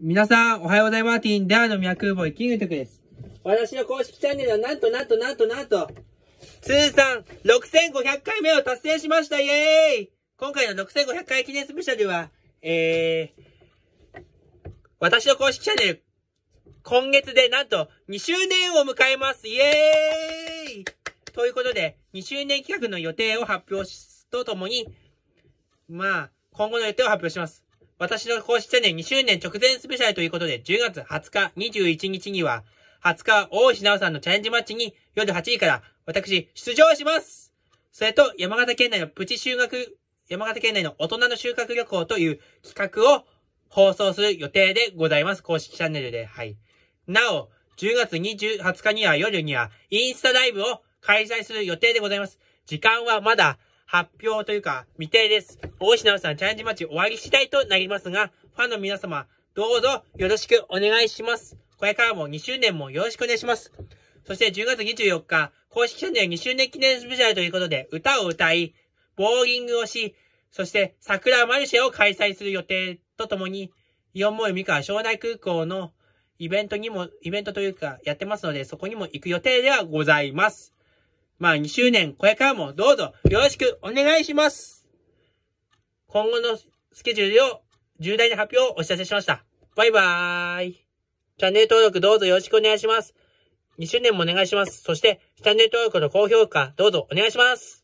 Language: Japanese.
皆さん、おはようございます。ティンダーの脈ボイキングトクです。私の公式チャンネルはなんとなんとなんとなんと、通算6500回目を達成しましたイエーイ今回の6500回記念スペシャルは、えー、私の公式チャンネル、今月でなんと2周年を迎えますイエーイということで、2周年企画の予定を発表とともに、まあ、今後の予定を発表します。私の公式チャンネル2周年直前スペシャルということで、10月20日、21日には、20日、大石直さんのチャレンジマッチに夜8時から私出場しますそれと、山形県内のプチ修学、山形県内の大人の収穫旅行という企画を放送する予定でございます。公式チャンネルで。はい。なお、10月20日には夜にはインスタライブを開催する予定でございます。時間はまだ発表というか、未定です。大石直さんチャレンジマッチ終わり次第となりますが、ファンの皆様、どうぞよろしくお願いします。これからも2周年もよろしくお願いします。そして10月24日、公式チャンネル2周年記念スペシャルということで、歌を歌い、ボーリングをし、そして桜マルシェを開催する予定とともに、イオンモール三河庄内空港のイベントにも、イベントというかやってますので、そこにも行く予定ではございます。まあ2周年、これからもどうぞよろしくお願いします。今後のスケジュールを重大な発表をお知らせしました。バイバーイ。チャンネル登録どうぞよろしくお願いします。2周年もお願いします。そして、チャンネル登録と高評価どうぞお願いします。